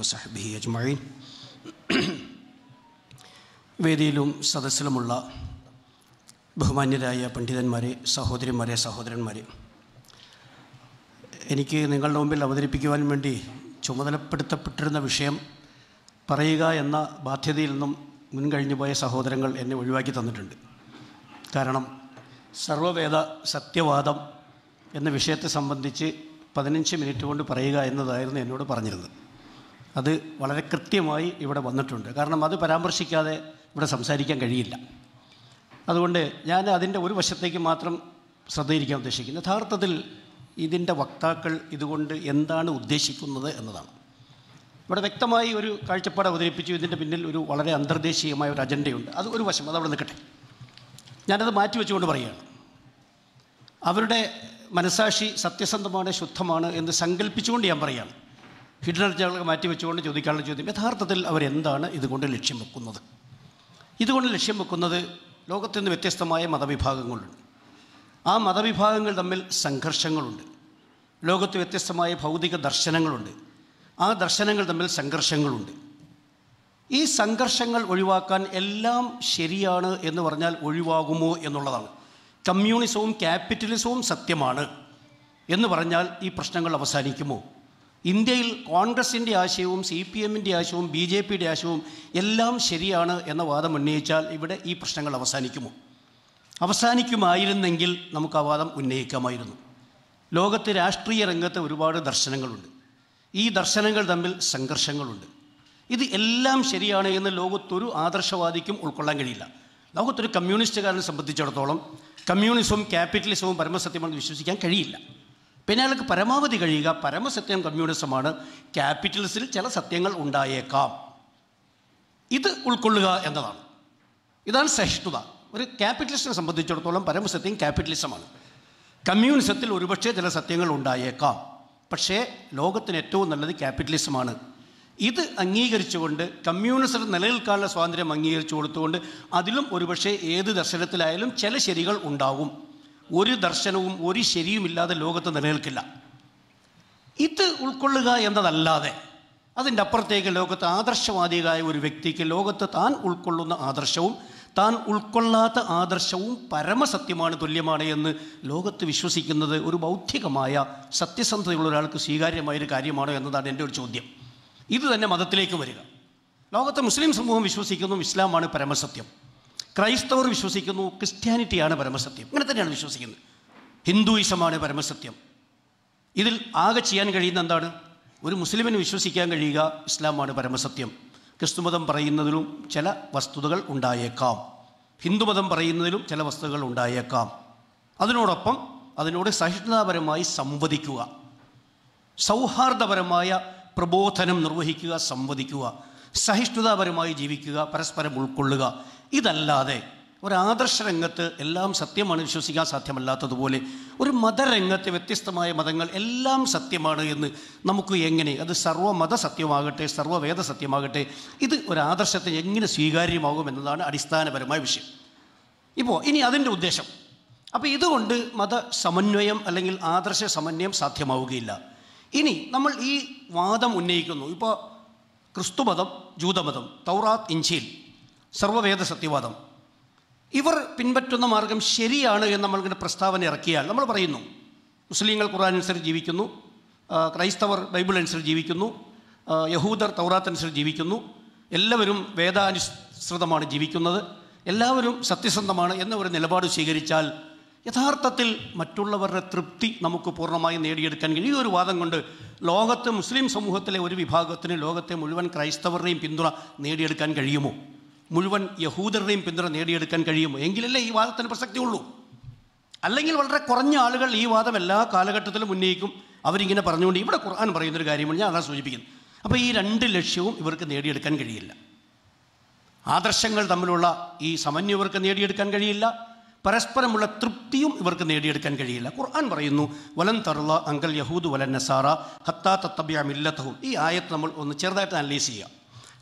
വസഹബി അജ്മഴീൻ വേദിയിലും സദസ്സിലുമുള്ള ബഹുമാന്യരായ പണ്ഡിതന്മാരെ സഹോദരിമാരെ സഹോദരന്മാരെ എനിക്ക് നിങ്ങളുടെ മുമ്പിൽ അവതരിപ്പിക്കുവാൻ വേണ്ടി ചുമതലപ്പെടുത്തപ്പെട്ടിരുന്ന വിഷയം പറയുക എന്ന ബാധ്യതയിൽ നിന്നും മുൻകഴിഞ്ഞു പോയ സഹോദരങ്ങൾ എന്നെ ഒഴിവാക്കി തന്നിട്ടുണ്ട് കാരണം സർവവേദ സത്യവാദം എന്ന വിഷയത്തെ സംബന്ധിച്ച് പതിനഞ്ച് മിനിറ്റ് കൊണ്ട് പറയുക എന്നതായിരുന്നു എന്നോട് പറഞ്ഞിരുന്നത് അത് വളരെ കൃത്യമായി ഇവിടെ വന്നിട്ടുണ്ട് കാരണം അത് പരാമർശിക്കാതെ ഇവിടെ സംസാരിക്കാൻ കഴിയില്ല അതുകൊണ്ട് ഞാൻ അതിൻ്റെ ഒരു വശത്തേക്ക് മാത്രം ശ്രദ്ധയിരിക്കാൻ ഉദ്ദേശിക്കുന്നു യഥാർത്ഥത്തിൽ ഇതിൻ്റെ വക്താക്കൾ ഇതുകൊണ്ട് എന്താണ് ഉദ്ദേശിക്കുന്നത് എന്നതാണ് ഇവിടെ വ്യക്തമായി ഒരു കാഴ്ചപ്പാട് അവതരിപ്പിച്ചു ഇതിൻ്റെ പിന്നിൽ ഒരു വളരെ അന്തർദേശീയമായ ഒരു അജണ്ടയുണ്ട് അത് ഒരു വശം അതവിടെ നിൽക്കട്ടെ ഞാനത് മാറ്റി വെച്ചുകൊണ്ട് പറയുകയാണ് അവരുടെ മനസാക്ഷി സത്യസന്ധമാണ് ശുദ്ധമാണ് എന്ന് സങ്കല്പിച്ചുകൊണ്ട് ഞാൻ പറയുകയാണ് മാറ്റി വെച്ചുകൊണ്ട് ചോദിക്കാനുള്ള ചോദ്യം യഥാർത്ഥത്തിൽ അവരെന്താണ് ഇതുകൊണ്ട് ലക്ഷ്യം വെക്കുന്നത് ഇതുകൊണ്ട് ലക്ഷ്യം വെക്കുന്നത് ലോകത്തു നിന്ന് വ്യത്യസ്തമായ മതവിഭാഗങ്ങളുണ്ട് ആ മതവിഭാഗങ്ങൾ തമ്മിൽ സംഘർഷങ്ങളുണ്ട് ലോകത്ത് വ്യത്യസ്തമായ ഭൗതിക ദർശനങ്ങളുണ്ട് ആ ദർശനങ്ങൾ തമ്മിൽ സംഘർഷങ്ങളുണ്ട് ഈ സംഘർഷങ്ങൾ ഒഴിവാക്കാൻ എല്ലാം ശരിയാണ് എന്ന് പറഞ്ഞാൽ ഒഴിവാകുമോ എന്നുള്ളതാണ് കമ്മ്യൂണിസവും ക്യാപിറ്റലിസവും സത്യമാണ് എന്ന് പറഞ്ഞാൽ ഈ പ്രശ്നങ്ങൾ അവസാനിക്കുമോ ഇന്ത്യയിൽ കോൺഗ്രസിൻ്റെ ആശയവും സി പി എമ്മിൻ്റെ ആശയവും ബി ജെ പിയുടെ ആശയവും എല്ലാം ശരിയാണ് എന്ന വാദം ഉന്നയിച്ചാൽ ഇവിടെ ഈ പ്രശ്നങ്ങൾ അവസാനിക്കുമോ അവസാനിക്കുമായിരുന്നെങ്കിൽ നമുക്ക് ആ വാദം ഉന്നയിക്കാമായിരുന്നു ലോകത്ത് രാഷ്ട്രീയ രംഗത്ത് ഒരുപാട് ദർശനങ്ങളുണ്ട് ഈ ദർശനങ്ങൾ തമ്മിൽ സംഘർഷങ്ങളുണ്ട് ഇത് എല്ലാം ശരിയാണ് എന്ന് ലോകത്തൊരു ആദർശവാദിക്കും ഉൾക്കൊള്ളാൻ കഴിയില്ല ലോകത്തൊരു കമ്മ്യൂണിസ്റ്റുകാരനെ സംബന്ധിച്ചിടത്തോളം കമ്മ്യൂണിസവും ക്യാപിറ്റലിസവും പരമസത്യമാണെന്ന് വിശ്വസിക്കാൻ കഴിയില്ല പിന്നെ അയാൾക്ക് പരമാവധി കഴിയുക പരമസത്യം കമ്മ്യൂണിസമാണ് ക്യാപിറ്റൽസിൽ ചില സത്യങ്ങൾ ഉണ്ടായേക്കാം ഇത് ഉൾക്കൊള്ളുക എന്നതാണ് ഇതാണ് സഹിഷ്ണുത ഒരു ക്യാപിറ്റലിസ്റ്റിനെ സംബന്ധിച്ചിടത്തോളം പരമസത്യം ക്യാപിറ്റലിസമാണ് കമ്മ്യൂണിസത്തിൽ ഒരുപക്ഷെ ചില സത്യങ്ങൾ ഉണ്ടായേക്കാം പക്ഷേ ലോകത്തിന് ഏറ്റവും നല്ലത് ക്യാപിറ്റലിസമാണ് ഇത് അംഗീകരിച്ചുകൊണ്ട് കമ്മ്യൂണിസം നിലനിൽക്കാനുള്ള സ്വാതന്ത്ര്യം അംഗീകരിച്ചു കൊടുത്തുകൊണ്ട് അതിലും ഒരുപക്ഷെ ഏത് ദർശനത്തിലായാലും ചില ശരികൾ ഉണ്ടാവും ഒരു ദർശനവും ഒരു ശരിയുമില്ലാതെ ലോകത്ത് നിലനിൽക്കില്ല ഇത് ഉൾക്കൊള്ളുക എന്നതല്ലാതെ അതിൻ്റെ അപ്പുറത്തേക്ക് ലോകത്ത് ആദർശവാദിയായ ഒരു വ്യക്തിക്ക് ലോകത്ത് താൻ ഉൾക്കൊള്ളുന്ന ആദർശവും താൻ ഉൾക്കൊള്ളാത്ത ആദർശവും പരമസത്യമാണ് തുല്യമാണ് എന്ന് ലോകത്ത് വിശ്വസിക്കുന്നത് ഒരു ബൗദ്ധികമായ സത്യസന്ധതയുള്ള ഒരാൾക്ക് സ്വീകാര്യമായൊരു കാര്യമാണോ എന്നതാണ് എൻ്റെ ഒരു ചോദ്യം ഇത് തന്നെ മതത്തിലേക്ക് വരിക ലോകത്തെ മുസ്ലിം സമൂഹം വിശ്വസിക്കുന്നു ഇസ്ലാമാണ് പരമസത്യം ക്രൈസ്തവർ വിശ്വസിക്കുന്നു ക്രിസ്ത്യാനിറ്റിയാണ് പരമസത്യം ഇങ്ങനെ തന്നെയാണ് വിശ്വസിക്കുന്നത് ഹിന്ദുയിസമാണ് പരമസത്യം ഇതിൽ ആകെ ചെയ്യാൻ കഴിയുന്ന എന്താണ് ഒരു മുസ്ലിമിന് വിശ്വസിക്കാൻ കഴിയുക ഇസ്ലാമാണ് പരമസത്യം ക്രിസ്തുമതം പറയുന്നതിലും ചില വസ്തുതകൾ ഉണ്ടായേക്കാം ഹിന്ദുമതം പറയുന്നതിലും ചില വസ്തുതകൾ ഉണ്ടായേക്കാം അതിനോടൊപ്പം അതിനോട് സഹിഷ്ണുതാപരമായി സംവദിക്കുക സൗഹാർദ്ദപരമായ പ്രബോധനം നിർവഹിക്കുക സംവദിക്കുക സഹിഷ്ണുതാപരമായി ജീവിക്കുക പരസ്പരം ഉൾക്കൊള്ളുക ഇതല്ലാതെ ഒരാദർശ രംഗത്ത് എല്ലാം സത്യമാണ് വിശ്വസിക്കാൻ സാധ്യമല്ലാത്തതുപോലെ ഒരു മതരംഗത്ത് വ്യത്യസ്തമായ മതങ്ങൾ എല്ലാം സത്യമാണ് എന്ന് നമുക്ക് എങ്ങനെ അത് സർവ്വമത സത്യമാകട്ടെ സർവ്വവേദ സത്യമാകട്ടെ ഇത് ഒരു ആദർശത്തെ എങ്ങനെ സ്വീകാര്യമാകും എന്നതാണ് അടിസ്ഥാനപരമായ വിഷയം ഇപ്പോൾ ഇനി അതിൻ്റെ ഉദ്ദേശം അപ്പോൾ ഇതുകൊണ്ട് മത സമന്വയം അല്ലെങ്കിൽ ആദർശ സമന്വയം സാധ്യമാവുകയില്ല ഇനി നമ്മൾ ഈ വാദം ഉന്നയിക്കുന്നു ഇപ്പോൾ ക്രിസ്തുമതം ജൂതമതം തൗറാത്ത് ഇഞ്ചിയിൽ സർവവേദ സത്യവാദം ഇവർ പിൻപറ്റുന്ന മാർഗം ശരിയാണ് എന്ന് നമ്മളിങ്ങനെ പ്രസ്താവന ഇറക്കിയാൽ നമ്മൾ പറയുന്നു മുസ്ലിങ്ങൾ ഖുർആൻ അനുസരിച്ച് ജീവിക്കുന്നു ക്രൈസ്തവർ ബൈബിൾ അനുസരിച്ച് ജീവിക്കുന്നു യഹൂദർ തൗറാത്ത് അനുസരിച്ച് ജീവിക്കുന്നു എല്ലാവരും വേദാനുസൃതമാണ് ജീവിക്കുന്നത് എല്ലാവരും സത്യസന്ധമാണ് എന്ന ഒരു നിലപാട് സ്വീകരിച്ചാൽ യഥാർത്ഥത്തിൽ മറ്റുള്ളവരുടെ തൃപ്തി നമുക്ക് പൂർണ്ണമായി നേടിയെടുക്കാൻ കഴിയും ഈ ഒരു വാദം കൊണ്ട് ലോകത്ത് മുസ്ലിം സമൂഹത്തിലെ ഒരു വിഭാഗത്തിന് ലോകത്തെ മുഴുവൻ ക്രൈസ്തവരുടെയും പിന്തുണ നേടിയെടുക്കാൻ കഴിയുമോ മുഴുവൻ യഹൂദരുടെയും പിന്തുണ നേടിയെടുക്കാൻ കഴിയുമോ എങ്കിലല്ലേ ഈ വാദത്തിന് പ്രസക്തിയുള്ളൂ അല്ലെങ്കിൽ വളരെ കുറഞ്ഞ ആളുകൾ ഈ വാദം എല്ലാ കാലഘട്ടത്തിലും ഉന്നയിക്കും അവരിങ്ങനെ പറഞ്ഞുകൊണ്ട് ഇവിടെ ഖുർആൻ പറയുന്നൊരു കാര്യമാണ് ഞാൻ അതാണ് സൂചിപ്പിക്കുന്നത് അപ്പോൾ ഈ രണ്ട് ലക്ഷ്യവും ഇവർക്ക് നേടിയെടുക്കാൻ കഴിയില്ല ആദർശങ്ങൾ തമ്മിലുള്ള ഈ സമന്വയം ഇവർക്ക് നേടിയെടുക്കാൻ കഴിയില്ല പരസ്പരമുള്ള തൃപ്തിയും ഇവർക്ക് നേടിയെടുക്കാൻ കഴിയില്ല ഖുർആൻ പറയുന്നു വലൻ തറുള്ള അങ്കൽ യഹൂദ് വലൻ നസാറ ഹത്താ തത്തബിയ ഈ ആയത്ത് നമ്മൾ ഒന്ന് ചെറുതായിട്ട് അനലൈസ് ചെയ്യാം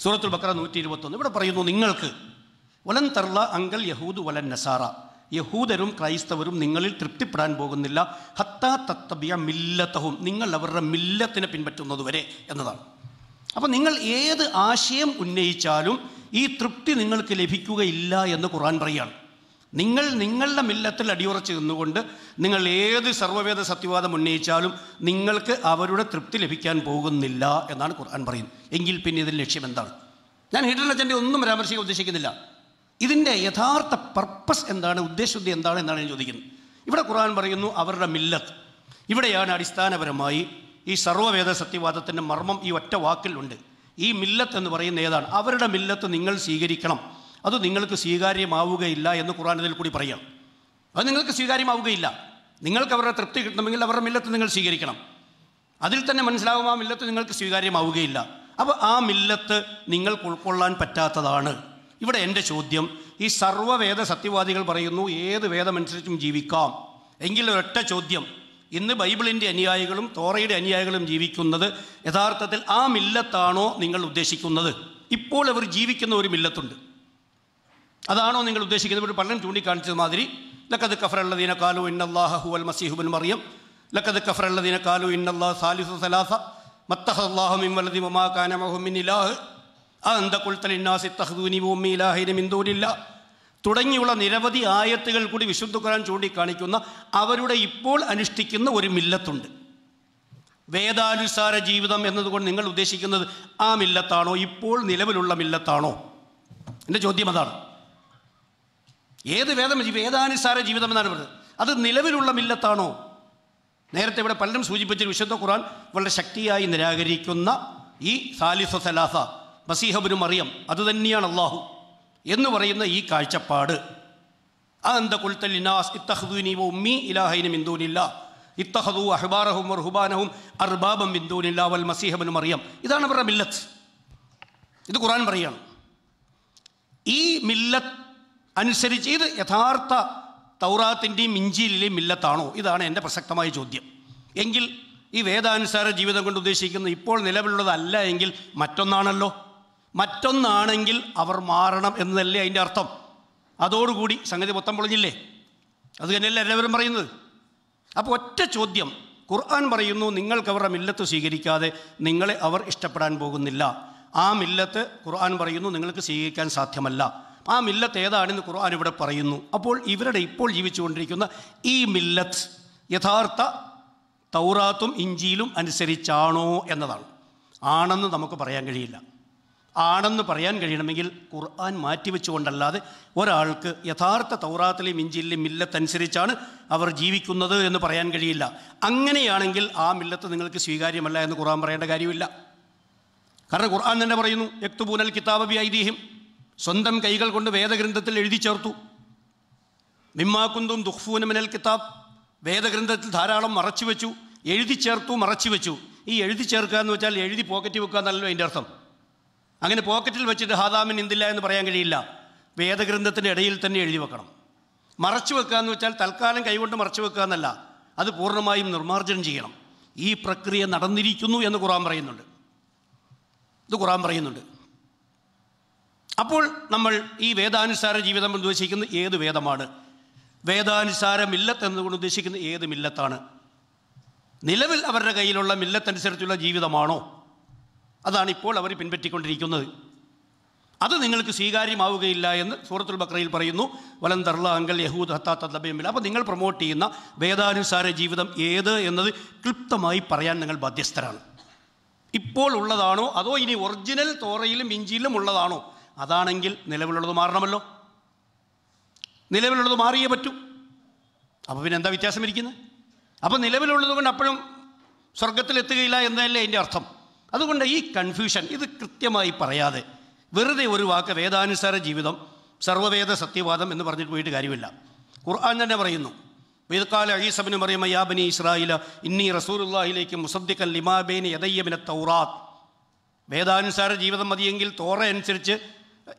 സൂറത്തുൽ ബക്ര നൂറ്റി ഇരുപത്തൊന്ന് ഇവിടെ പറയുന്നു നിങ്ങൾക്ക് വലൻ തർല അങ്കൽ യഹൂദ് വലൻ നസാറ യഹൂദരും ക്രൈസ്തവരും നിങ്ങളിൽ തൃപ്തിപ്പെടാൻ പോകുന്നില്ല ഹത്താ തത്തബിയ മില്ലത്തഹും നിങ്ങൾ അവരുടെ മില്ലത്തിനെ പിൻപറ്റുന്നതുവരെ എന്നതാണ് അപ്പോൾ നിങ്ങൾ ഏത് ആശയം ഉന്നയിച്ചാലും ഈ തൃപ്തി നിങ്ങൾക്ക് ലഭിക്കുകയില്ല എന്ന് ഖുർആൻ പറയുകയാണ് നിങ്ങൾ നിങ്ങളുടെ മില്ലത്തിൽ അടിയുറച്ച് നിന്നുകൊണ്ട് നിങ്ങൾ ഏത് സർവ്വവേദ സത്യവാദം ഉന്നയിച്ചാലും നിങ്ങൾക്ക് അവരുടെ തൃപ്തി ലഭിക്കാൻ പോകുന്നില്ല എന്നാണ് ഖുർആൻ പറയുന്നത് എങ്കിൽ പിന്നെ ഇതിൻ്റെ ലക്ഷ്യം എന്താണ് ഞാൻ ഹിഡൻ അജൻ്റെ ഒന്നും പരാമർശിക്കാൻ ഉദ്ദേശിക്കുന്നില്ല ഇതിൻ്റെ യഥാർത്ഥ പർപ്പസ് എന്താണ് ഉദ്ദേശശുദ്ധി എന്താണ് എന്നാണ് ഞാൻ ചോദിക്കുന്നത് ഇവിടെ ഖുർആൻ പറയുന്നു അവരുടെ മില്ലത്ത് ഇവിടെയാണ് അടിസ്ഥാനപരമായി ഈ സർവ്വവേദ സത്യവാദത്തിൻ്റെ മർമ്മം ഈ ഒറ്റ വാക്കിലുണ്ട് ഈ മില്ലത്ത് എന്ന് പറയുന്ന ഏതാണ് അവരുടെ മില്ലത്ത് നിങ്ങൾ സ്വീകരിക്കണം അത് നിങ്ങൾക്ക് സ്വീകാര്യമാവുകയില്ല എന്ന് ഖുറാൻ ഇതിൽ കൂടി പറയാം അത് നിങ്ങൾക്ക് സ്വീകാര്യമാവുകയില്ല നിങ്ങൾക്ക് അവരുടെ തൃപ്തി കിട്ടണമെങ്കിൽ അവരുടെ മില്ലത്ത് നിങ്ങൾ സ്വീകരിക്കണം അതിൽ തന്നെ മനസ്സിലാവും ആ മില്ലത്ത് നിങ്ങൾക്ക് സ്വീകാര്യമാവുകയില്ല അപ്പോൾ ആ മില്ലത്ത് നിങ്ങൾക്ക് ഉൾക്കൊള്ളാൻ പറ്റാത്തതാണ് ഇവിടെ എൻ്റെ ചോദ്യം ഈ സർവ്വവേദ സത്യവാദികൾ പറയുന്നു ഏത് വേദമനുസരിച്ചും ജീവിക്കാം എങ്കിലും ഒരൊറ്റ ചോദ്യം ഇന്ന് ബൈബിളിൻ്റെ അനുയായികളും തോറയുടെ അനുയായികളും ജീവിക്കുന്നത് യഥാർത്ഥത്തിൽ ആ മില്ലത്താണോ നിങ്ങൾ ഉദ്ദേശിക്കുന്നത് ഇപ്പോൾ അവർ ജീവിക്കുന്ന ഒരു മില്ലത്തുണ്ട് അതാണോ നിങ്ങൾ ഉദ്ദേശിക്കുന്നത് ഇവിടെ പള്ളം ചൂണ്ടിക്കാണിച്ചത് മാതിരി ലക്കത് കഫറല്ലദീന കാലു ഇന്നല്ലാഹ ഹുവൽ മസീഹുബൻ മറിയം ലക്കത് കഫറല്ലദീന കാലു ഇന്നല്ലാ സാലിസു സലാസ മത്തഹല്ലാഹും ഇംവലതി മമാ കാനമഹുമിൻ ഇലാഹ് അന്ത തുടങ്ങിയുള്ള നിരവധി ആയത്തുകൾ കൂടി വിശുദ്ധ ഖുർആൻ ചൂണ്ടിക്കാണിക്കുന്ന അവരുടെ ഇപ്പോൾ അനുഷ്ഠിക്കുന്ന ഒരു മില്ലത്തുണ്ട് വേദാനുസാര ജീവിതം എന്നതുകൊണ്ട് നിങ്ങൾ ഉദ്ദേശിക്കുന്നത് ആ മില്ലത്താണോ ഇപ്പോൾ നിലവിലുള്ള മില്ലത്താണോ എൻ്റെ ചോദ്യം അതാണ് ഏത് വേദം വേദാനുസാര ജീവിതം എന്നാണ് പറയുന്നത് അത് നിലവിലുള്ള മില്ലത്താണോ നേരത്തെ ഇവിടെ പലരും സൂചിപ്പിച്ച വിശുദ്ധ ഖുർആൻ വളരെ ശക്തിയായി നിരാകരിക്കുന്ന ഈ സാലിസ സലാസ മസീഹബിനു മറിയം അതുതന്നെയാണ് അള്ളാഹു എന്ന് പറയുന്ന ഈ കാഴ്ചപ്പാട് അതെന്ത കുൽത്തലിനാസ് ഇത്തഹദൂനി ഉമ്മി ഇലാഹൈന മിന്ദൂനില്ല ഇത്തഹദു അഹ്ബാറഹും റുബാനഹും അർബാബം മിന്ദൂനില്ല വൽ മസീഹബിനു മറിയം ഇതാണ് അവരുടെ മില്ലത്ത് ഇത് ഖുറാൻ പറയുകയാണ് ഈ മില്ലത്ത് അനുസരിച്ച് ഇത് യഥാർത്ഥ തൗറാത്തിൻ്റെയും ഇഞ്ചിയിലെയും മില്ലത്താണോ ഇതാണ് എൻ്റെ പ്രസക്തമായ ചോദ്യം എങ്കിൽ ഈ വേദാനുസാര ജീവിതം കൊണ്ട് ഉദ്ദേശിക്കുന്ന ഇപ്പോൾ നിലവിലുള്ളതല്ല എങ്കിൽ മറ്റൊന്നാണല്ലോ മറ്റൊന്നാണെങ്കിൽ അവർ മാറണം എന്നല്ലേ അതിൻ്റെ അർത്ഥം അതോടുകൂടി സംഗതി മൊത്തം പൊളിഞ്ഞില്ലേ അത് തന്നെയല്ലേ എല്ലാവരും പറയുന്നത് അപ്പോൾ ഒറ്റ ചോദ്യം ഖുർആൻ പറയുന്നു നിങ്ങൾക്ക് അവരുടെ മില്ലത്ത് സ്വീകരിക്കാതെ നിങ്ങളെ അവർ ഇഷ്ടപ്പെടാൻ പോകുന്നില്ല ആ മില്ലത്ത് ഖുർആൻ പറയുന്നു നിങ്ങൾക്ക് സ്വീകരിക്കാൻ സാധ്യമല്ല ആ മില്ലത്ത് ഏതാണെന്ന് ഖുർആൻ ഇവിടെ പറയുന്നു അപ്പോൾ ഇവരുടെ ഇപ്പോൾ ജീവിച്ചുകൊണ്ടിരിക്കുന്ന ഈ മില്ലത്ത് യഥാർത്ഥ തൗറാത്തും ഇഞ്ചിയിലും അനുസരിച്ചാണോ എന്നതാണ് ആണെന്ന് നമുക്ക് പറയാൻ കഴിയില്ല ആണെന്ന് പറയാൻ കഴിയണമെങ്കിൽ ഖുർആൻ മാറ്റിവെച്ചുകൊണ്ടല്ലാതെ ഒരാൾക്ക് യഥാർത്ഥ തൗറാത്തിലെയും ഇഞ്ചിയിലെയും മില്ലത്തനുസരിച്ചാണ് അവർ ജീവിക്കുന്നത് എന്ന് പറയാൻ കഴിയില്ല അങ്ങനെയാണെങ്കിൽ ആ മില്ലത്ത് നിങ്ങൾക്ക് സ്വീകാര്യമല്ല എന്ന് ഖുർആൻ പറയേണ്ട കാര്യമില്ല കാരണം ഖുർആൻ തന്നെ പറയുന്നു യക്തുബൂനൽ കിതാബ് ബി ഐതിഹ്യം സ്വന്തം കൈകൾ കൊണ്ട് വേദഗ്രന്ഥത്തിൽ എഴുതി ചേർത്തു മിമ്മാക്കുന്തും ദുഹ്ഫൂന മിനൽ കിതാബ് വേദഗ്രന്ഥത്തിൽ ധാരാളം മറച്ചു വെച്ചു എഴുതി ചേർത്തു മറച്ചു വെച്ചു ഈ എഴുതി ചേർക്കുക എന്ന് വെച്ചാൽ എഴുതി പോക്കറ്റ് വെക്കുക എന്നല്ലോ അതിൻ്റെ അർത്ഥം അങ്ങനെ പോക്കറ്റിൽ വെച്ചിട്ട് ഹാദാമിൻ എന്തില്ല എന്ന് പറയാൻ കഴിയില്ല വേദഗ്രന്ഥത്തിൻ്റെ ഇടയിൽ തന്നെ എഴുതി വെക്കണം മറച്ചു വെക്കുക എന്ന് വെച്ചാൽ തൽക്കാലം കൈകൊണ്ട് മറച്ചു വെക്കുക എന്നല്ല അത് പൂർണ്ണമായും നിർമ്മാർജ്ജനം ചെയ്യണം ഈ പ്രക്രിയ നടന്നിരിക്കുന്നു എന്ന് ഖുറാൻ പറയുന്നുണ്ട് ഇത് ഖുറാൻ പറയുന്നുണ്ട് അപ്പോൾ നമ്മൾ ഈ വേദാനുസാര ജീവിതം ഉദ്ദേശിക്കുന്ന ഏത് വേദമാണ് വേദാനുസാര മില്ലത്ത് എന്നുകൊണ്ട് ഉദ്ദേശിക്കുന്ന ഏത് മില്ലത്താണ് നിലവിൽ അവരുടെ കയ്യിലുള്ള മില്ലത്തനുസരിച്ചുള്ള ജീവിതമാണോ അതാണ് ഇപ്പോൾ അവർ പിൻപറ്റിക്കൊണ്ടിരിക്കുന്നത് അത് നിങ്ങൾക്ക് സ്വീകാര്യമാവുകയില്ല എന്ന് സൂറത്തുൽ ബക്രയിൽ പറയുന്നു വലം തർല അങ്കൽ യഹൂദ് ഹത്താത്തബില്ല അപ്പോൾ നിങ്ങൾ പ്രൊമോട്ട് ചെയ്യുന്ന വേദാനുസാര ജീവിതം ഏത് എന്നത് ക്ലിപ്തമായി പറയാൻ നിങ്ങൾ ബാധ്യസ്ഥരാണ് ഇപ്പോൾ ഉള്ളതാണോ അതോ ഇനി ഒറിജിനൽ തോറയിലും ഇഞ്ചിയിലും ഉള്ളതാണോ അതാണെങ്കിൽ നിലവിലുള്ളത് മാറണമല്ലോ നിലവിലുള്ളത് മാറിയേ പറ്റൂ അപ്പോൾ പിന്നെ എന്താ വ്യത്യാസം ഇരിക്കുന്നത് അപ്പോൾ നിലവിലുള്ളത് കൊണ്ട് അപ്പോഴും സ്വർഗത്തിലെത്തുകയില്ല എന്നതല്ലേ എൻ്റെ അർത്ഥം അതുകൊണ്ട് ഈ കൺഫ്യൂഷൻ ഇത് കൃത്യമായി പറയാതെ വെറുതെ ഒരു വാക്ക് വേദാനുസാര ജീവിതം സർവ്വവേദ സത്യവാദം എന്ന് പറഞ്ഞിട്ട് പോയിട്ട് കാര്യമില്ല ഖുർആൻ തന്നെ പറയുന്നു വേദക്കാല ഈസബിന് പറയും യാബിനി ഇസ്രായില ഇന്നി റസൂർലാഹിലേക്ക് മുസദ്ദിക്കൽ ലിമാബേനി യദയ്യബിനെ തൗറാത്ത് വേദാനുസാര ജീവിതം മതിയെങ്കിൽ തോറ അനുസരിച്ച്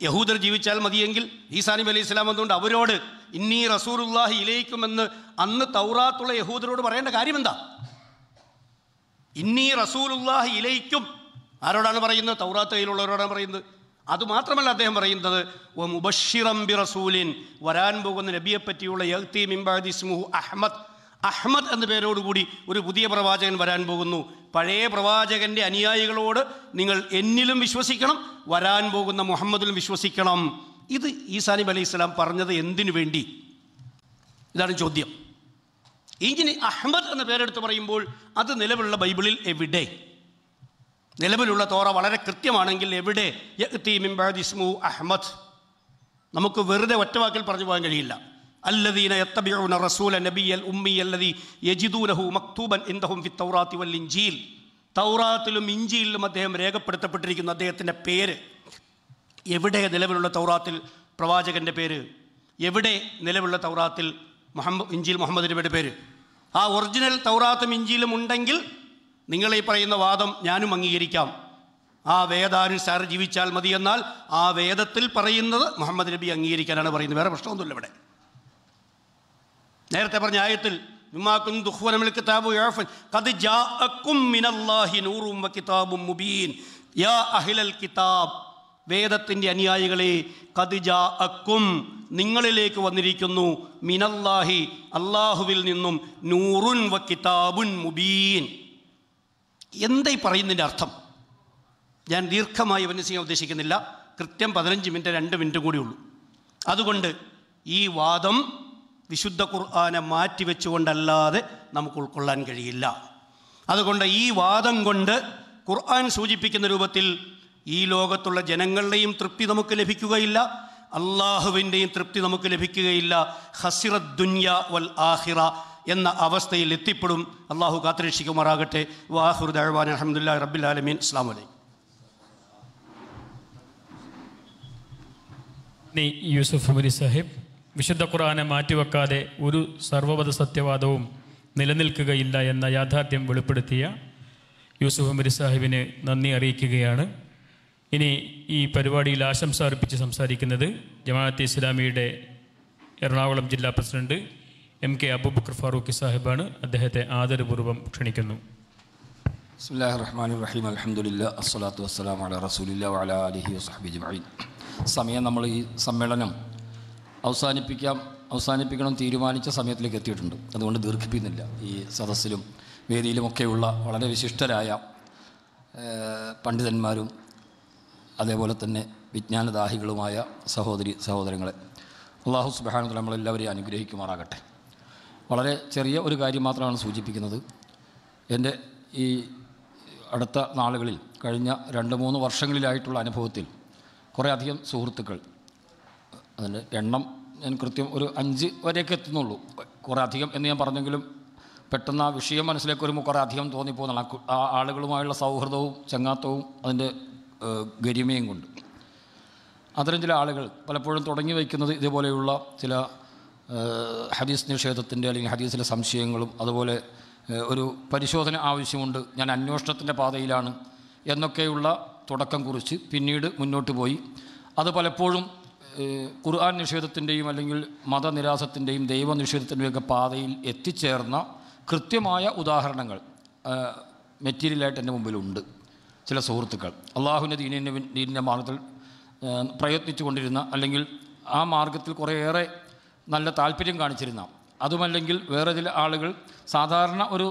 യഹൂദർ ജീവിച്ചാൽ മതിയെങ്കിൽ ഈസാനിബ് അലൈഹി ഇസ്ലാം എന്നുകൊണ്ട് അവരോട് ഇന്നീ റസൂറുല്ലാഹി ഇലയിക്കുമെന്ന് അന്ന് തൗറാത്തുള്ള യഹൂദരോട് പറയേണ്ട കാര്യമെന്താ ഇന്നീ റസൂലുല്ലാഹി ഇലയിക്കും ആരോടാണ് പറയുന്നത് തൗറാത്ത് കയ്യിലുള്ളവരോടാണ് പറയുന്നത് അതുമാത്രമല്ല അദ്ദേഹം പറയുന്നത് ബി റസൂലിൻ വരാൻ പോകുന്ന നബിയെ പറ്റിയുള്ള യഹ്തി മിംബാദിസ്മുഹു അഹമ്മദ് അഹ്മദ് എന്ന പേരോടുകൂടി ഒരു പുതിയ പ്രവാചകൻ വരാൻ പോകുന്നു പഴയ പ്രവാചകൻ്റെ അനുയായികളോട് നിങ്ങൾ എന്നിലും വിശ്വസിക്കണം വരാൻ പോകുന്ന മുഹമ്മദിലും വിശ്വസിക്കണം ഇത് ഈസാനിബ് നബി അലൈഹി സ്വലാം പറഞ്ഞത് എന്തിനു വേണ്ടി ഇതാണ് ചോദ്യം ഇങ്ങനെ അഹമ്മദ് എന്ന പേരെടുത്ത് പറയുമ്പോൾ അത് നിലവിലുള്ള ബൈബിളിൽ എവിടെ നിലവിലുള്ള തോറ വളരെ കൃത്യമാണെങ്കിൽ എവിടെ അഹമ്മദ് നമുക്ക് വെറുതെ ഒറ്റവാക്കിൽ പറഞ്ഞു പോകാൻ കഴിയില്ല അല്ലദീന الذين റസൂല നബിയൽ ഉമ്മി അല്ലദി യജിദൂനഹു മക്തൂബൻ مكتوبا عندهم തൗറാത്തി വൽ ഇൻജീൽ തൗറാത്തിലും ഇഞ്ചിയിലും അദ്ദേഹം രേഖപ്പെടുത്തപ്പെട്ടിരിക്കുന്ന അദ്ദേഹത്തിൻ്റെ പേര് എവിടെ നിലവിലുള്ള തൗറാത്തിൽ പ്രവാചകൻ്റെ പേര് എവിടെ നിലവിലുള്ള തൗറാത്തിൽ മുഹമ്മദ് ഇഞ്ചിൽ മുഹമ്മദ് നബിയുടെ പേര് ആ ഒറിജിനൽ തൗറാത്തും ഇഞ്ചിയിലും ഉണ്ടെങ്കിൽ നിങ്ങൾ ഈ പറയുന്ന വാദം ഞാനും അംഗീകരിക്കാം ആ വേദാനുസാരം ജീവിച്ചാൽ മതിയെന്നാൽ ആ വേദത്തിൽ പറയുന്നത് മുഹമ്മദ് നബി അംഗീകരിക്കാനാണ് പറയുന്നത് വേറെ പ്രശ്നമൊന്നുമില്ല ഇവിടെ നേരത്തെ പറഞ്ഞ ആയത്തിൽ വേദത്തിൻ്റെ അനുയായികളെ കദിജ അക്കും നിങ്ങളിലേക്ക് വന്നിരിക്കുന്നു മിനല്ലാഹി അള്ളാഹുവിൽ നിന്നും നൂറുൻ വ കിതാബുൻ മുബീൻ എന്തായി പറയുന്നതിൻ്റെ അർത്ഥം ഞാൻ ദീർഘമായി വിന്യസിക്കാൻ ഉദ്ദേശിക്കുന്നില്ല കൃത്യം പതിനഞ്ച് മിനിറ്റ് രണ്ട് മിനിറ്റ് കൂടിയുള്ളൂ അതുകൊണ്ട് ഈ വാദം വിശുദ്ധ ഖുർആാനെ മാറ്റിവെച്ചുകൊണ്ടല്ലാതെ നമുക്ക് ഉൾക്കൊള്ളാൻ കഴിയില്ല അതുകൊണ്ട് ഈ വാദം കൊണ്ട് ഖുർആൻ സൂചിപ്പിക്കുന്ന രൂപത്തിൽ ഈ ലോകത്തുള്ള ജനങ്ങളുടെയും തൃപ്തി നമുക്ക് ലഭിക്കുകയില്ല അള്ളാഹുവിൻ്റെയും തൃപ്തി നമുക്ക് ലഭിക്കുകയില്ല ഹസിറത് ദുന്യ വൽ ആഹിറ എന്ന അവസ്ഥയിൽ എത്തിപ്പെടും അള്ളാഹു കാത്തിരക്ഷിക്കുമാറാകട്ടെ വാഹുർ ദഴവാൻ അഹമ്മദുല്ലാ റബ്ബിലാലമീൻ അസ്ലാം വലൈക്കും യൂസുഫ് അലി സാഹിബ് വിശുദ്ധ ഖുറാനെ മാറ്റിവെക്കാതെ ഒരു സർവ്വപദ സത്യവാദവും നിലനിൽക്കുകയില്ല എന്ന യാഥാർത്ഥ്യം വെളിപ്പെടുത്തിയ യൂസുഫ് അമരി സാഹിബിന് നന്ദി അറിയിക്കുകയാണ് ഇനി ഈ പരിപാടിയിൽ ആശംസ അർപ്പിച്ച് സംസാരിക്കുന്നത് ജമാഅത്ത് ഇസ്ലാമിയുടെ എറണാകുളം ജില്ലാ president M K Abubakar Farooqi സാഹിബാണ് അദ്ദേഹത്തെ ആദരപൂർവ്വം ക്ഷണിക്കുന്നു റഹീം അസ്സലാത്തു ജമീൻ സമയം നമ്മൾ ഈ സമ്മേളനം അവസാനിപ്പിക്കാം അവസാനിപ്പിക്കണം തീരുമാനിച്ച സമയത്തിലേക്ക് എത്തിയിട്ടുണ്ട് അതുകൊണ്ട് ദീർഘിപ്പിക്കുന്നില്ല ഈ സദസ്സിലും വേദിയിലുമൊക്കെയുള്ള വളരെ വിശിഷ്ടരായ പണ്ഡിതന്മാരും അതേപോലെ തന്നെ വിജ്ഞാനദാഹികളുമായ സഹോദരി സഹോദരങ്ങളെ അള്ളാഹു സുബാനുദ്ദ നമ്മളെല്ലാവരെയും അനുഗ്രഹിക്കുമാറാകട്ടെ വളരെ ചെറിയ ഒരു കാര്യം മാത്രമാണ് സൂചിപ്പിക്കുന്നത് എൻ്റെ ഈ അടുത്ത നാളുകളിൽ കഴിഞ്ഞ രണ്ട് മൂന്ന് വർഷങ്ങളിലായിട്ടുള്ള അനുഭവത്തിൽ അധികം സുഹൃത്തുക്കൾ അതിൻ്റെ എണ്ണം ഞാൻ കൃത്യം ഒരു അഞ്ച് വരെയൊക്കെ എത്തുന്നുള്ളൂ കുറേ അധികം എന്ന് ഞാൻ പറഞ്ഞെങ്കിലും പെട്ടെന്ന് ആ വിഷയം മനസ്സിലേക്ക് വരുമ്പോൾ കുറേ അധികം തോന്നിപ്പോകുന്നതാണ് ആ ആളുകളുമായുള്ള സൗഹൃദവും ചങ്ങാത്തവും അതിൻ്റെ ഗരിമയും കൊണ്ട് അത്തരം ചില ആളുകൾ പലപ്പോഴും തുടങ്ങി വയ്ക്കുന്നത് ഇതുപോലെയുള്ള ചില ഹദീസ് നിഷേധത്തിൻ്റെ അല്ലെങ്കിൽ ഹദീസിലെ സംശയങ്ങളും അതുപോലെ ഒരു പരിശോധന ആവശ്യമുണ്ട് ഞാൻ അന്വേഷണത്തിൻ്റെ പാതയിലാണ് എന്നൊക്കെയുള്ള തുടക്കം കുറിച്ച് പിന്നീട് മുന്നോട്ട് പോയി അത് പലപ്പോഴും ഖുർആൻ നിഷേധത്തിൻ്റെയും അല്ലെങ്കിൽ മതനിരാസത്തിൻ്റെയും ഒക്കെ പാതയിൽ എത്തിച്ചേർന്ന കൃത്യമായ ഉദാഹരണങ്ങൾ മെറ്റീരിയലായിട്ട് എൻ്റെ മുമ്പിലുണ്ട് ചില സുഹൃത്തുക്കൾ അള്ളാഹുവിൻ്റെ ദീനിൻ്റെ ദീനിൻ്റെ മാർഗത്തിൽ പ്രയത്നിച്ചു കൊണ്ടിരുന്ന അല്ലെങ്കിൽ ആ മാർഗത്തിൽ കുറേയേറെ നല്ല താല്പര്യം കാണിച്ചിരുന്ന അതുമല്ലെങ്കിൽ വേറെ ചില ആളുകൾ സാധാരണ ഒരു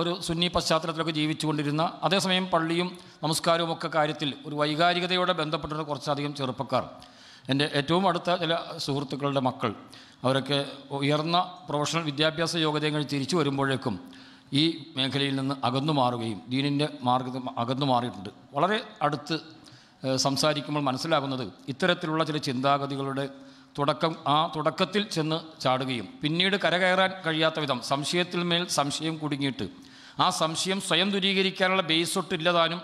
ഒരു സുന്നി പശ്ചാത്തലത്തിലൊക്കെ ജീവിച്ചു കൊണ്ടിരുന്ന അതേസമയം പള്ളിയും നമസ്കാരവും ഒക്കെ കാര്യത്തിൽ ഒരു വൈകാരികതയോടെ ബന്ധപ്പെട്ടിട്ടുള്ള കുറച്ചധികം ചെറുപ്പക്കാർ എൻ്റെ ഏറ്റവും അടുത്ത ചില സുഹൃത്തുക്കളുടെ മക്കൾ അവരൊക്കെ ഉയർന്ന പ്രൊഫഷണൽ വിദ്യാഭ്യാസ യോഗ്യതകൾ തിരിച്ചു വരുമ്പോഴേക്കും ഈ മേഖലയിൽ നിന്ന് അകന്നു മാറുകയും ദീനിൻ്റെ മാർഗത്തിൽ അകന്നു മാറിയിട്ടുണ്ട് വളരെ അടുത്ത് സംസാരിക്കുമ്പോൾ മനസ്സിലാകുന്നത് ഇത്തരത്തിലുള്ള ചില ചിന്താഗതികളുടെ തുടക്കം ആ തുടക്കത്തിൽ ചെന്ന് ചാടുകയും പിന്നീട് കരകയറാൻ കഴിയാത്ത വിധം സംശയത്തിൽ മേൽ സംശയം കുടുങ്ങിയിട്ട് ആ സംശയം സ്വയം ബേസ് ബേസൊട്ടില്ലതാനും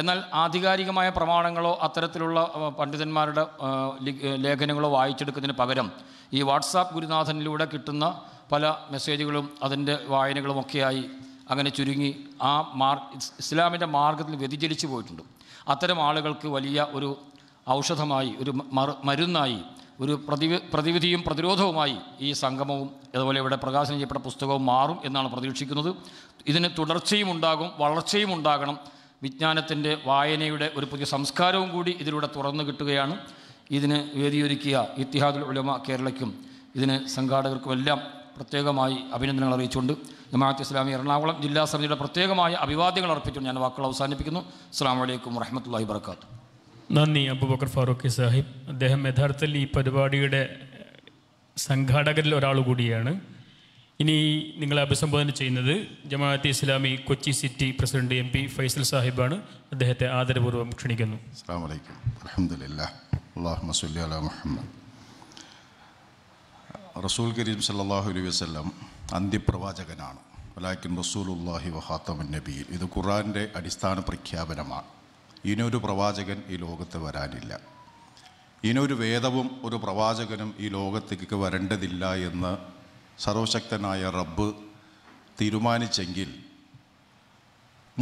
എന്നാൽ ആധികാരികമായ പ്രമാണങ്ങളോ അത്തരത്തിലുള്ള പണ്ഡിതന്മാരുടെ ലേഖനങ്ങളോ വായിച്ചെടുക്കുന്നതിന് പകരം ഈ വാട്സാപ്പ് ഗുരുനാഥനിലൂടെ കിട്ടുന്ന പല മെസ്സേജുകളും അതിൻ്റെ വായനകളുമൊക്കെയായി അങ്ങനെ ചുരുങ്ങി ആ മാർ ഇസ്ലാമിൻ്റെ മാർഗത്തിൽ വ്യതിചലിച്ചു പോയിട്ടുണ്ട് അത്തരം ആളുകൾക്ക് വലിയ ഒരു ഔഷധമായി ഒരു മരുന്നായി ഒരു പ്രതി പ്രതിവിധിയും പ്രതിരോധവുമായി ഈ സംഗമവും അതുപോലെ ഇവിടെ പ്രകാശനം ചെയ്യപ്പെട്ട പുസ്തകവും മാറും എന്നാണ് പ്രതീക്ഷിക്കുന്നത് ഇതിന് തുടർച്ചയും ഉണ്ടാകും വളർച്ചയും ഉണ്ടാകണം വിജ്ഞാനത്തിൻ്റെ വായനയുടെ ഒരു പുതിയ സംസ്കാരവും കൂടി ഇതിലൂടെ തുറന്നു കിട്ടുകയാണ് ഇതിന് വേദിയൊരുക്കിയ ഇത്തിഹാദുൽ ഉലമ കേരളയ്ക്കും ഇതിന് സംഘാടകർക്കുമെല്ലാം പ്രത്യേകമായി അഭിനന്ദനങ്ങൾ അറിയിച്ചുകൊണ്ട് ജമാഅത്ത് ഇസ്ലാമി എറണാകുളം ജില്ലാ സമിതിയുടെ പ്രത്യേകമായ അഭിവാദ്യങ്ങൾ അർപ്പിച്ചുകൊണ്ട് ഞാൻ വാക്കുകൾ അവസാനിപ്പിക്കുന്നു അസ്സാം വലൈക്കും വറഹമത്തല്ലാഹി വർക്കാത്തു നന്ദി അബുബക്കർ ഫാറൂഖി സാഹിബ് അദ്ദേഹം യഥാർത്ഥത്തിൽ ഈ പരിപാടിയുടെ സംഘാടകരിൽ ഒരാൾ കൂടിയാണ് ഇനി നിങ്ങളെ അഭിസംബോധന ചെയ്യുന്നത് Jamaat Islami Kochi city president M P Faisal സാഹിബാണ് അദ്ദേഹത്തെ ആദരപൂർവ്വം ക്ഷണിക്കുന്നു അസ്സാം വലൈക്കും മുഹമ്മദ് റസൂൽ കരീം സല്ലാഹു അലൈ വസ്ലം അന്ത്യപ്രവാചകനാണ് വലാക്കിൻ റസൂലുല്ലാഹി വഹാത്തമൻ നബിയിൽ ഇത് ഖുറാൻ്റെ അടിസ്ഥാന പ്രഖ്യാപനമാണ് ഇനൊരു പ്രവാചകൻ ഈ ലോകത്ത് വരാനില്ല ഇനൊരു വേദവും ഒരു പ്രവാചകനും ഈ ലോകത്തേക്ക് വരേണ്ടതില്ല എന്ന് സർവശക്തനായ റബ്ബ് തീരുമാനിച്ചെങ്കിൽ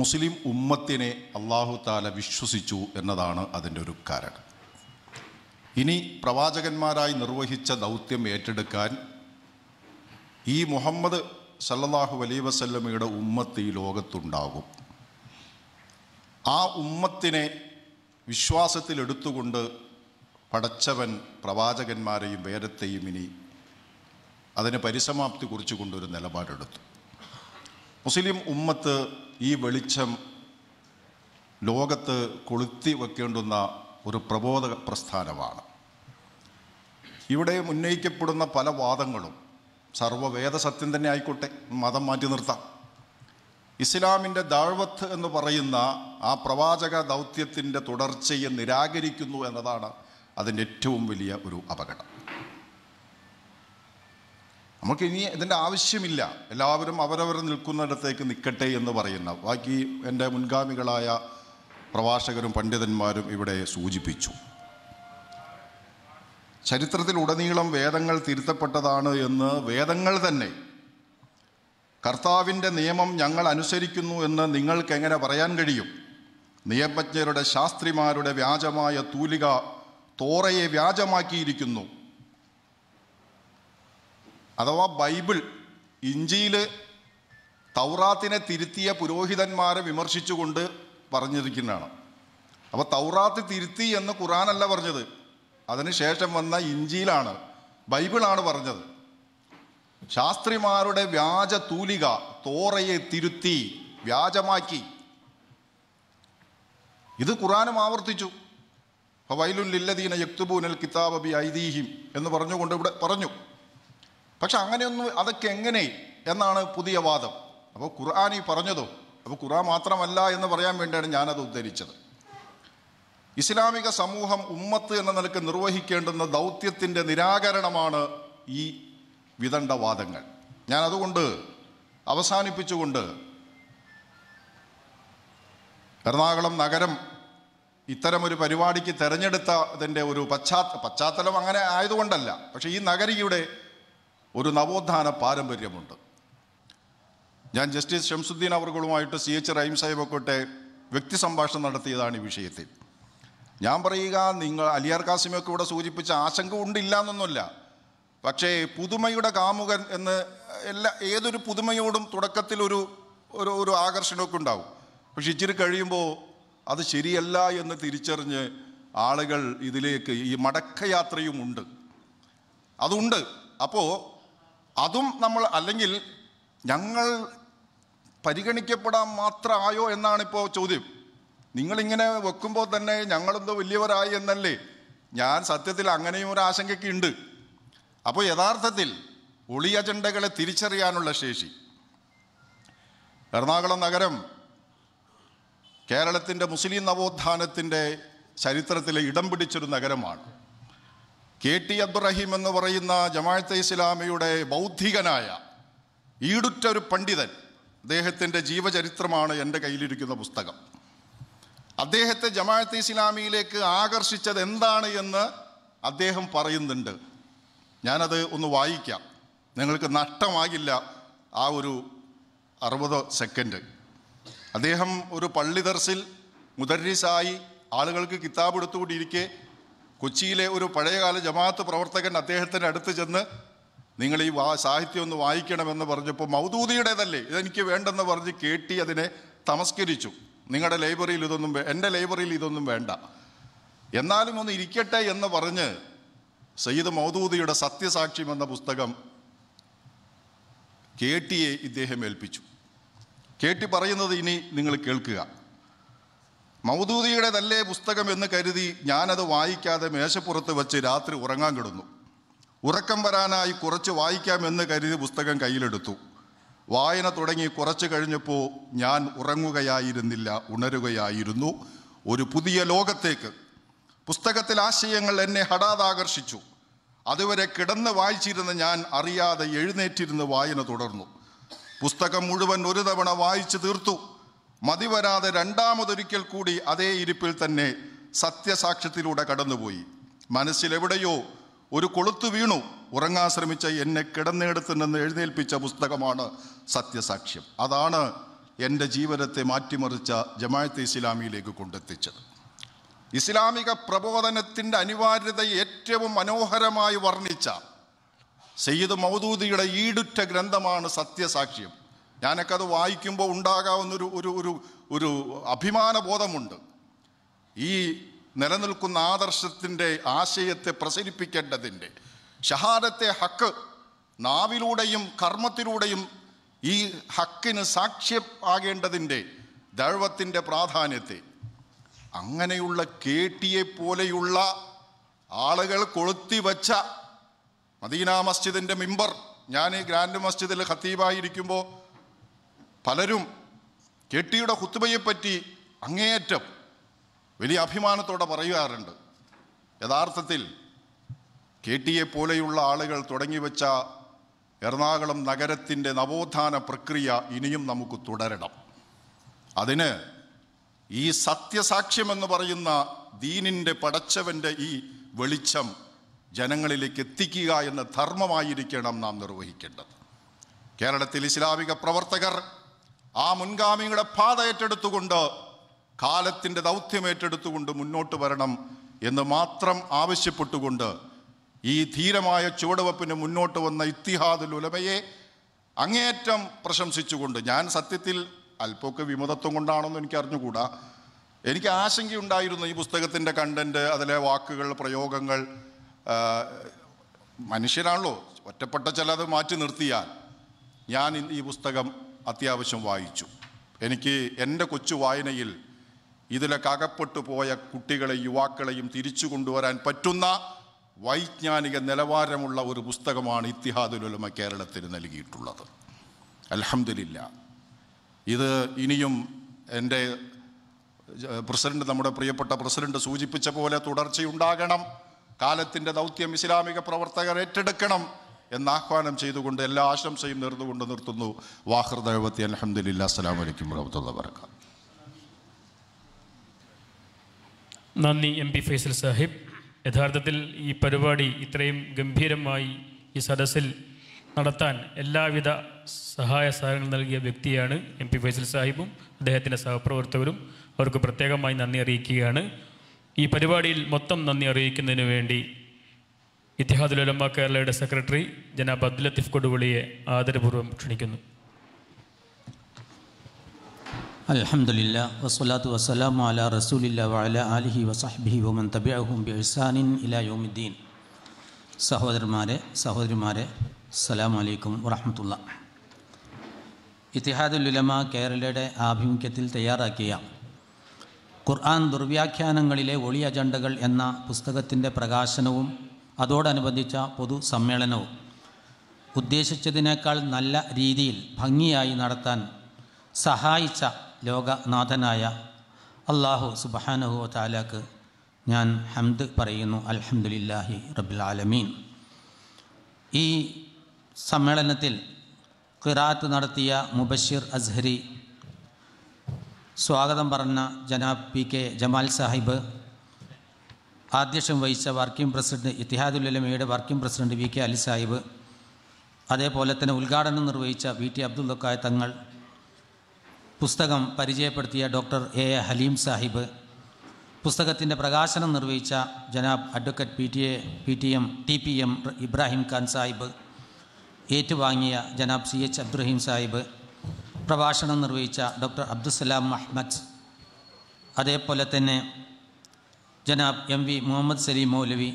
മുസ്ലിം ഉമ്മത്തിനെ അള്ളാഹു താല വിശ്വസിച്ചു എന്നതാണ് അതിൻ്റെ ഒരു കാരണം ഇനി പ്രവാചകന്മാരായി നിർവഹിച്ച ദൗത്യം ഏറ്റെടുക്കാൻ ഈ മുഹമ്മദ് സല്ലാഹു അലൈ വസല്ലമയുടെ ഉമ്മത്ത് ഈ ലോകത്തുണ്ടാകും ആ ഉമ്മത്തിനെ വിശ്വാസത്തിലെടുത്തുകൊണ്ട് പടച്ചവൻ പ്രവാചകന്മാരെയും വേദത്തെയും ഇനി അതിന് പരിസമാപ്തി കുറിച്ചുകൊണ്ട് ഒരു നിലപാടെടുത്തു മുസ്ലിം ഉമ്മത്ത് ഈ വെളിച്ചം ലോകത്ത് കൊളുത്തി വയ്ക്കേണ്ടുന്ന ഒരു പ്രബോധ പ്രസ്ഥാനമാണ് ഇവിടെ ഉന്നയിക്കപ്പെടുന്ന പല വാദങ്ങളും സർവ്വവേദ സത്യം തന്നെ ആയിക്കോട്ടെ മതം മാറ്റി നിർത്താം ഇസ്ലാമിൻ്റെ ദാഴ്വത്ത് എന്ന് പറയുന്ന ആ പ്രവാചക ദൗത്യത്തിൻ്റെ തുടർച്ചയെ നിരാകരിക്കുന്നു എന്നതാണ് അതിൻ്റെ ഏറ്റവും വലിയ ഒരു അപകടം നമുക്ക് ഇനി ഇതിൻ്റെ ആവശ്യമില്ല എല്ലാവരും അവരവർ നിൽക്കുന്നിടത്തേക്ക് നിൽക്കട്ടെ എന്ന് പറയുന്ന ബാക്കി എൻ്റെ മുൻഗാമികളായ പ്രഭാഷകരും പണ്ഡിതന്മാരും ഇവിടെ സൂചിപ്പിച്ചു ചരിത്രത്തിൽ ഉടനീളം വേദങ്ങൾ തിരുത്തപ്പെട്ടതാണ് എന്ന് വേദങ്ങൾ തന്നെ കർത്താവിൻ്റെ നിയമം ഞങ്ങൾ അനുസരിക്കുന്നു എന്ന് നിങ്ങൾക്ക് എങ്ങനെ പറയാൻ കഴിയും നിയമജ്ഞരുടെ ശാസ്ത്രിമാരുടെ വ്യാജമായ തൂലിക തോറയെ വ്യാജമാക്കിയിരിക്കുന്നു അഥവാ ബൈബിൾ ഇഞ്ചിയിൽ തൗറാത്തിനെ തിരുത്തിയ പുരോഹിതന്മാരെ വിമർശിച്ചുകൊണ്ട് പറഞ്ഞിരിക്കുന്നതാണ് അപ്പോൾ തൗറാത്ത് തിരുത്തി എന്ന് ഖുറാനല്ല പറഞ്ഞത് അതിനുശേഷം വന്ന ഇഞ്ചിയിലാണ് ബൈബിളാണ് പറഞ്ഞത് ശാസ്ത്രിമാരുടെ വ്യാജ തൂലിക തോറയെ തിരുത്തി വ്യാജമാക്കി ഇത് ഖുറാനും ആവർത്തിച്ചു ഫവൈലുല്ലില്ലദീന യക്തുബൂനൽ കിതാബ് ബി ഐദീഹിം എന്ന് പറഞ്ഞുകൊണ്ട് ഇവിടെ പറഞ്ഞു പക്ഷെ അങ്ങനെയൊന്നും അതൊക്കെ എങ്ങനെ എന്നാണ് പുതിയ വാദം അപ്പോൾ ഖുർആൻ ഈ പറഞ്ഞതോ അപ്പോൾ ഖുർആൻ മാത്രമല്ല എന്ന് പറയാൻ വേണ്ടിയാണ് ഞാനത് ഉദ്ധരിച്ചത് ഇസ്ലാമിക സമൂഹം ഉമ്മത്ത് എന്ന നിലക്ക് നിർവഹിക്കേണ്ടുന്ന ദൗത്യത്തിൻ്റെ നിരാകരണമാണ് ഈ വിദണ്ഡവാദങ്ങൾ ഞാൻ അതുകൊണ്ട് അവസാനിപ്പിച്ചുകൊണ്ട് എറണാകുളം നഗരം ഇത്തരമൊരു പരിപാടിക്ക് തിരഞ്ഞെടുത്തതിൻ്റെ ഒരു പശ്ചാത്ത പശ്ചാത്തലം അങ്ങനെ ആയതുകൊണ്ടല്ല പക്ഷേ ഈ നഗരിയുടെ ഒരു നവോത്ഥാന പാരമ്പര്യമുണ്ട് ഞാൻ ജസ്റ്റിസ് ഷംസുദ്ദീൻ അവർകളുമായിട്ട് സി എച്ച് റഹീം സാഹിബൊക്കെ വ്യക്തി സംഭാഷണം നടത്തിയതാണ് ഈ വിഷയത്തിൽ ഞാൻ പറയുക നിങ്ങൾ അലിയാർ കാസിമൊക്കെ ഇവിടെ സൂചിപ്പിച്ച ആശങ്ക ഉണ്ടില്ല എന്നൊന്നുമില്ല പക്ഷേ പുതുമയുടെ കാമുകൻ എന്ന് എല്ലാ ഏതൊരു പുതുമയോടും തുടക്കത്തിൽ ഒരു ഒരു ഒരു ആകർഷണമൊക്കെ ഉണ്ടാവും പക്ഷെ ഇച്ചിരി കഴിയുമ്പോൾ അത് ശരിയല്ല എന്ന് തിരിച്ചറിഞ്ഞ് ആളുകൾ ഇതിലേക്ക് ഈ മടക്കയാത്രയും ഉണ്ട് അതുണ്ട് അപ്പോൾ അതും നമ്മൾ അല്ലെങ്കിൽ ഞങ്ങൾ പരിഗണിക്കപ്പെടാൻ മാത്രമായോ എന്നാണിപ്പോൾ ചോദ്യം നിങ്ങളിങ്ങനെ വെക്കുമ്പോൾ തന്നെ ഞങ്ങളെന്തോ വലിയവരായി എന്നല്ലേ ഞാൻ സത്യത്തിൽ അങ്ങനെയും ഒരു ആശങ്കയ്ക്ക് ഉണ്ട് അപ്പോൾ യഥാർത്ഥത്തിൽ ഒളി അജണ്ടകളെ തിരിച്ചറിയാനുള്ള ശേഷി എറണാകുളം നഗരം കേരളത്തിൻ്റെ മുസ്ലിം നവോത്ഥാനത്തിൻ്റെ ചരിത്രത്തിലെ ഇടം പിടിച്ചൊരു നഗരമാണ് കെ ടി അബ്ദുറഹീം എന്ന് പറയുന്ന ജമാഅത്തെ ഇസ്ലാമിയുടെ ബൗദ്ധികനായ ഈടുറ്റ ഒരു പണ്ഡിതൻ അദ്ദേഹത്തിൻ്റെ ജീവചരിത്രമാണ് എൻ്റെ കയ്യിലിരിക്കുന്ന പുസ്തകം അദ്ദേഹത്തെ ജമാഅത്ത് ഇസ്ലാമിയിലേക്ക് ആകർഷിച്ചത് എന്താണ് എന്ന് അദ്ദേഹം പറയുന്നുണ്ട് ഞാനത് ഒന്ന് വായിക്കാം നിങ്ങൾക്ക് നഷ്ടമാകില്ല ആ ഒരു അറുപത് സെക്കൻഡ് അദ്ദേഹം ഒരു പള്ളി ദർസിൽ ആളുകൾക്ക് കിതാബ് എടുത്തുകൊണ്ടിരിക്കെ കൊച്ചിയിലെ ഒരു പഴയകാല ജമാഅത്ത് പ്രവർത്തകൻ അദ്ദേഹത്തിൻ്റെ അടുത്ത് ചെന്ന് നിങ്ങൾ ഈ വാ സാഹിത്യം ഒന്ന് വായിക്കണമെന്ന് പറഞ്ഞപ്പോൾ മൗദൂദിയുടേതല്ലേ ഇതെനിക്ക് വേണ്ടെന്ന് പറഞ്ഞ് കേട്ടി അതിനെ തമസ്കരിച്ചു നിങ്ങളുടെ ലൈബ്രറിയിൽ ഇതൊന്നും എൻ്റെ ലൈബ്രറിയിൽ ഇതൊന്നും വേണ്ട എന്നാലും ഒന്ന് ഇരിക്കട്ടെ എന്ന് പറഞ്ഞ് സയ്യിദ് മൗദൂദിയുടെ സത്യസാക്ഷ്യം എന്ന പുസ്തകം കേട്ടിയെ ഇദ്ദേഹം ഏൽപ്പിച്ചു കേട്ടി പറയുന്നത് ഇനി നിങ്ങൾ കേൾക്കുക മൗദൂദിയുടേതല്ലേ പുസ്തകം എന്ന് കരുതി ഞാനത് വായിക്കാതെ മേശപ്പുറത്ത് വെച്ച് രാത്രി ഉറങ്ങാൻ കിടന്നു ഉറക്കം വരാനായി കുറച്ച് വായിക്കാമെന്ന് കരുതി പുസ്തകം കയ്യിലെടുത്തു വായന തുടങ്ങി കുറച്ച് കഴിഞ്ഞപ്പോൾ ഞാൻ ഉറങ്ങുകയായിരുന്നില്ല ഉണരുകയായിരുന്നു ഒരു പുതിയ ലോകത്തേക്ക് പുസ്തകത്തിൽ ആശയങ്ങൾ എന്നെ ഹഠാതാകർഷിച്ചു അതുവരെ കിടന്ന് വായിച്ചിരുന്ന ഞാൻ അറിയാതെ എഴുന്നേറ്റിരുന്ന് വായന തുടർന്നു പുസ്തകം മുഴുവൻ ഒരു തവണ വായിച്ചു തീർത്തു മതി വരാതെ രണ്ടാമതൊരിക്കൽ കൂടി അതേ ഇരിപ്പിൽ തന്നെ സത്യസാക്ഷ്യത്തിലൂടെ കടന്നുപോയി മനസ്സിലെവിടെയോ ഒരു കൊളുത്തു വീണു ഉറങ്ങാൻ ശ്രമിച്ച എന്നെ കിടന്നിടത്ത് നിന്ന് എഴുന്നേൽപ്പിച്ച പുസ്തകമാണ് സത്യസാക്ഷ്യം അതാണ് എൻ്റെ ജീവനത്തെ മാറ്റിമറിച്ച ജമായത്ത് ഇസ്ലാമിയിലേക്ക് കൊണ്ടെത്തിച്ചത് ഇസ്ലാമിക പ്രബോധനത്തിൻ്റെ അനിവാര്യത ഏറ്റവും മനോഹരമായി വർണ്ണിച്ച സയ്യിദ് മൗദൂദിയുടെ ഈടുറ്റ ഗ്രന്ഥമാണ് സത്യസാക്ഷ്യം ഞാനൊക്കെ അത് വായിക്കുമ്പോൾ ഉണ്ടാകാവുന്നൊരു ഒരു ഒരു ഒരു അഭിമാനബോധമുണ്ട് ഈ നിലനിൽക്കുന്ന ആദർശത്തിൻ്റെ ആശയത്തെ പ്രസരിപ്പിക്കേണ്ടതിൻ്റെ ഷഹാദത്തെ ഹക്ക് നാവിലൂടെയും കർമ്മത്തിലൂടെയും ഈ ഹക്കിന് സാക്ഷ്യം ആകേണ്ടതിൻ്റെ ദൈവത്തിൻ്റെ പ്രാധാന്യത്തെ അങ്ങനെയുള്ള കേട്ടിയെ പോലെയുള്ള ആളുകൾ കൊളുത്തി വച്ച മദീന മസ്ജിദിൻ്റെ മിമ്പർ ഞാൻ ഗ്രാൻഡ് മസ്ജിദിൽ ഖത്തീബായിരിക്കുമ്പോൾ പലരും കെട്ടിയുടെ ടിയുടെ കുത്തുബയെപ്പറ്റി അങ്ങേയറ്റം വലിയ അഭിമാനത്തോടെ പറയാറുണ്ട് യഥാർത്ഥത്തിൽ കെ ടിയെ പോലെയുള്ള ആളുകൾ തുടങ്ങിവെച്ച എറണാകുളം നഗരത്തിൻ്റെ നവോത്ഥാന പ്രക്രിയ ഇനിയും നമുക്ക് തുടരണം അതിന് ഈ സത്യസാക്ഷ്യമെന്ന് പറയുന്ന ദീനിൻ്റെ പടച്ചവൻ്റെ ഈ വെളിച്ചം ജനങ്ങളിലേക്ക് എത്തിക്കുക എന്ന ധർമ്മമായിരിക്കണം നാം നിർവഹിക്കേണ്ടത് കേരളത്തിൽ ഇസ്ലാമിക പ്രവർത്തകർ ആ മുൻഗാമികളുടെ പാത ഏറ്റെടുത്തുകൊണ്ട് കാലത്തിൻ്റെ ദൗത്യം ഏറ്റെടുത്തുകൊണ്ട് മുന്നോട്ട് വരണം എന്ന് മാത്രം ആവശ്യപ്പെട്ടുകൊണ്ട് ഈ ധീരമായ ചുവടുവപ്പിന് മുന്നോട്ട് വന്ന ഇത്തിഹാദുൽ ഉലമയെ അങ്ങേയറ്റം പ്രശംസിച്ചുകൊണ്ട് ഞാൻ സത്യത്തിൽ അല്പമൊക്കെ വിമതത്വം കൊണ്ടാണെന്ന് എനിക്ക് അറിഞ്ഞുകൂടാ എനിക്ക് ആശങ്കയുണ്ടായിരുന്നു ഈ പുസ്തകത്തിൻ്റെ കണ്ടൻറ്റ് അതിലെ വാക്കുകൾ പ്രയോഗങ്ങൾ മനുഷ്യരാണല്ലോ ഒറ്റപ്പെട്ട ചിലത് മാറ്റി നിർത്തിയാൽ ഞാൻ ഈ പുസ്തകം അത്യാവശ്യം വായിച്ചു എനിക്ക് എൻ്റെ കൊച്ചു വായനയിൽ ഇതിലൊക്കെ അകപ്പെട്ടു പോയ കുട്ടികളെയും യുവാക്കളെയും തിരിച്ചു കൊണ്ടുവരാൻ പറ്റുന്ന വൈജ്ഞാനിക നിലവാരമുള്ള ഒരു പുസ്തകമാണ് ഇത്തിഹാദുലുലമ കേരളത്തിന് നൽകിയിട്ടുള്ളത് അലഹമില്ല ഇത് ഇനിയും എൻ്റെ പ്രസിഡന്റ് നമ്മുടെ പ്രിയപ്പെട്ട പ്രസിഡന്റ് സൂചിപ്പിച്ച പോലെ തുടർച്ചയുണ്ടാകണം കാലത്തിൻ്റെ ദൗത്യം ഇസ്ലാമിക പ്രവർത്തകർ ഏറ്റെടുക്കണം എന്ന് ആഹ്വാനം ചെയ്തുകൊണ്ട് എല്ലാ ആശംസയും നേർന്നുകൊണ്ട് നിർത്തുന്നു വാഹൃദൈവത്തി അലഹമ്മദില്ല അസ്സാം വലൈക്കും വറഹമത്തുള്ള വർക്കാം നന്ദി എം പി ഫൈസൽ സാഹിബ് യഥാർത്ഥത്തിൽ ഈ പരിപാടി ഇത്രയും ഗംഭീരമായി ഈ സദസ്സിൽ നടത്താൻ എല്ലാവിധ സഹായ സഹായങ്ങൾ നൽകിയ വ്യക്തിയാണ് എം പി ഫൈസൽ സാഹിബും അദ്ദേഹത്തിൻ്റെ സഹപ്രവർത്തകരും അവർക്ക് പ്രത്യേകമായി നന്ദി അറിയിക്കുകയാണ് ഈ പരിപാടിയിൽ മൊത്തം നന്ദി അറിയിക്കുന്നതിന് വേണ്ടി ഇത്തിഹാദുലമ കേരളയുടെ സെക്രട്ടറി ജനാബ് അബ്ദുൽ ലത്തീഫ് കൊടുവളിയെ ആദരപൂർവ്വം ക്ഷണിക്കുന്നു അലഹമുല്ല വസ്സലാത്തു വസ്സലാമു വസഹ്ബിഹി വമൻ ഇലാ യൗമിദ്ദീൻ സഹോദരന്മാരെ സഹോദരിമാരെ അസ്സലാമു അലൈക്കും വറഹമത്തുള്ള ഇത്തിഹാദുലുലമ കേരളയുടെ ആഭിമുഖ്യത്തിൽ തയ്യാറാക്കിയ ഖുർആൻ ദുർവ്യാഖ്യാനങ്ങളിലെ ഒളി അജണ്ടകൾ എന്ന പുസ്തകത്തിൻ്റെ പ്രകാശനവും അതോടനുബന്ധിച്ച പൊതു ഉദ്ദേശിച്ചതിനേക്കാൾ നല്ല രീതിയിൽ ഭംഗിയായി നടത്താൻ സഹായിച്ച ലോകനാഥനായ അള്ളാഹു സുബഹാനഹു താലാക്ക് ഞാൻ ഹംദ് പറയുന്നു അൽഹമുല്ലാഹി റബുലാലമീൻ ഈ സമ്മേളനത്തിൽ ഖിറാത്ത് നടത്തിയ മുബഷിർ അസ്ഹരി സ്വാഗതം പറഞ്ഞ ജനാബ് പി കെ ജമാൽ സാഹിബ് ആദ്യക്ഷം വഹിച്ച വർക്കിംഗ് പ്രസിഡന്റ് ഇത്തിഹാദുല്ലമയുടെ working president V K Ali സാഹിബ് അതേപോലെ തന്നെ ഉദ്ഘാടനം നിർവഹിച്ച വി ടി അബ്ദുള്ളക്കായ തങ്ങൾ പുസ്തകം പരിചയപ്പെടുത്തിയ doctor A A Haleem Sahib പുസ്തകത്തിൻ്റെ പ്രകാശനം നിർവഹിച്ച ജനാബ് advocate P T A P T M T P M Ibrahim Khan Sahib ഏറ്റുവാങ്ങിയ ജനാബ് സി എച്ച് അബ്ദുറഹീം സാഹിബ് പ്രഭാഷണം നിർവഹിച്ച ഡോക്ടർ അബ്ദുസലാം അഹ്മദ് അതേപോലെ തന്നെ ജനാബ് M V Muhammad Saleem Maulavi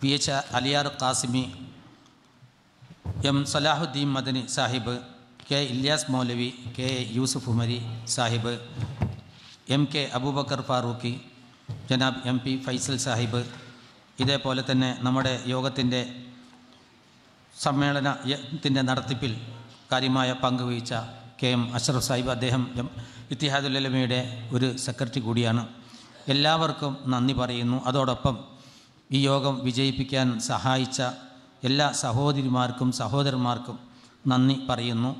P H Aliyar Kasimi M Salahuddin Madani Sahib K Ilyas Maulavi K A Yusuf Umari Sahib M K Abubakar Farooqui ജനാബ് എം പി ഫൈസൽ സാഹിബ് ഇതേപോലെ തന്നെ നമ്മുടെ യോഗത്തിൻ്റെ സമ്മേളനത്തിൻ്റെ നടത്തിപ്പിൽ കാര്യമായ പങ്കുവഹിച്ച കെ എം അഷറഫ് സാഹിബ് അദ്ദേഹം ഇത്തിഹാദുലമയുടെ ഒരു സെക്രട്ടറി കൂടിയാണ് എല്ലാവർക്കും നന്ദി പറയുന്നു അതോടൊപ്പം ഈ യോഗം വിജയിപ്പിക്കാൻ സഹായിച്ച എല്ലാ സഹോദരിമാർക്കും സഹോദരന്മാർക്കും നന്ദി പറയുന്നു